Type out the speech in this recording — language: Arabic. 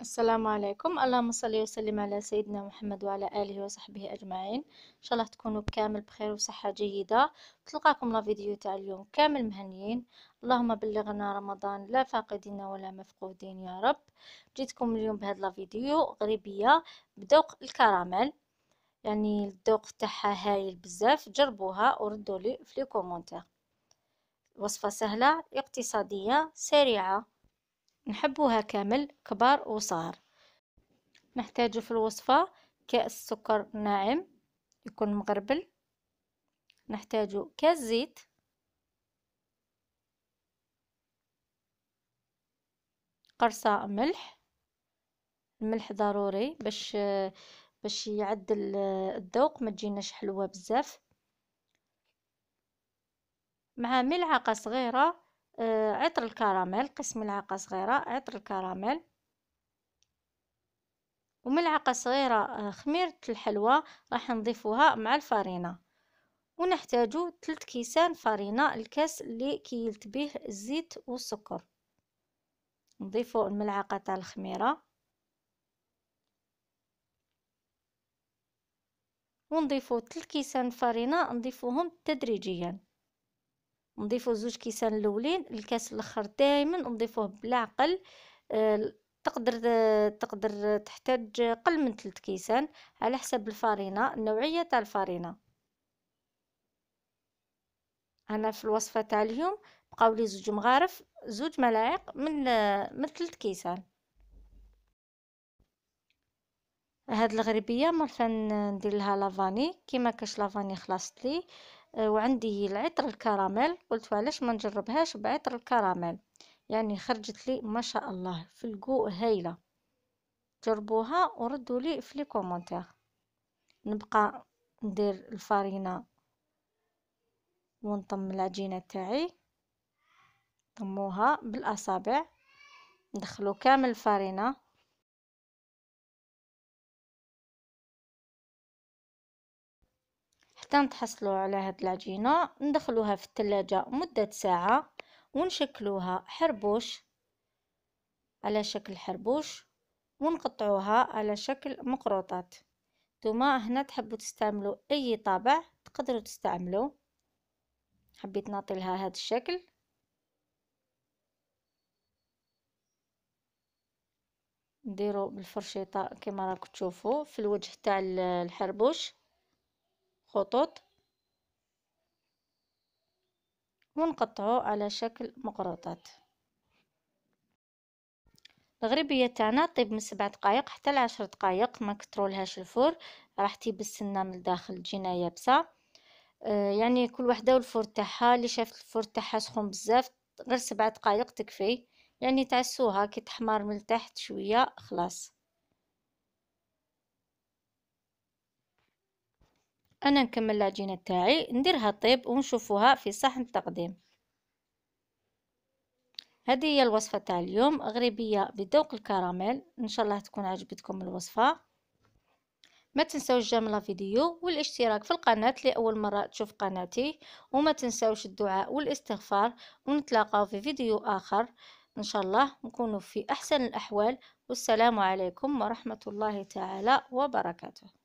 السلام عليكم اللهم صل وسلم على سيدنا محمد وعلى اله وصحبه اجمعين ان شاء الله تكونوا كامل بخير وصحه جيده تلقاكم لا فيديو تاع اليوم كامل مهنيين اللهم بلغنا رمضان لا فاقدين ولا مفقودين يا رب جيتكم اليوم بهذا لا فيديو غريبيه بذوق الكراميل يعني الذوق تاعها هايل بزاف جربوها وردوا لي في لي كومونتير وصفه سهله اقتصاديه سريعه نحبوها كامل كبار وصغار نحتاجو في الوصفة كأس سكر ناعم يكون مغربل نحتاجو كأس زيت قرصة ملح الملح ضروري باش باش يعدل الذوق ما تجيناش حلوة بزاف مع ملعقة صغيرة آه، عطر الكراميل قس ملعقة صغيرة عطر الكراميل وملعقة صغيرة آه، خميرة الحلوى راح نضيفوها مع الفرينة ونحتاج ثلاث كيسان فرينة الكاس اللي كيلت به الزيت والسكر نضيفو الملعقة تاع الخميرة ونضيفو ثلاث كيسان فرينة نضيفوهم تدريجيا نضيفو زوج كيسان الاولين الكاس الاخر دائما نضيفوه عقل آه تقدر تقدر تحتاج قل من ثلث كيسان على حسب الفرينه النوعيه تاع الفرينه انا في الوصفه تاع اليوم بقاو لي زوج مغارف زوج ملاعق من من ثلث كيسان هاد الغربيه مرة ندير لها لافاني كيما كاش لافاني خلصت لي آه، وعندي العطر الكراميل قلت علاش ما نجربهاش بعطر الكراميل يعني خرجت لي ما شاء الله في الجو هايله جربوها وردوا لي في لي كومونتير نبقى ندير الفرينه ونطم العجينه تاعي طموها بالاصابع ندخلو كامل الفرينه حتى نتحصلوا على هاد العجينه ندخلوها في التلاجة مده ساعه ونشكلوها حربوش على شكل حربوش ونقطعوها على شكل مقروطات نتوما هنا تحبوا تستعملوا اي طابع تقدروا تستعملوا حبيت نعطي لها الشكل نديرو بالفرشيطه كما راكم تشوفوا في الوجه تاع الحربوش خطوط ونقطعه على شكل مقرطات الغربية تاعنا طيب من سبع دقائق حتى لعشر دقائق ما كترولهاش الفور راح تيب السنة من الداخل تجينا يابسة آه، يعني كل وحدة والفور تاعها اللي شافت الفور تاعها سخون بزاف غير سبع دقائق تكفي يعني تعسوها كي تحمر من تحت شوية خلاص انا نكمل العجينه تاعي نديرها طيب ونشوفوها في صحن التقديم هذه هي الوصفه تاع اليوم غريبيه بذوق الكراميل ان شاء الله تكون عجبتكم الوصفه ما تنساوش جمل فيديو والاشتراك في القناه لاول مره تشوف قناتي وما تنسوش الدعاء والاستغفار ونتلاقاو في فيديو اخر ان شاء الله نكونوا في احسن الاحوال والسلام عليكم ورحمه الله تعالى وبركاته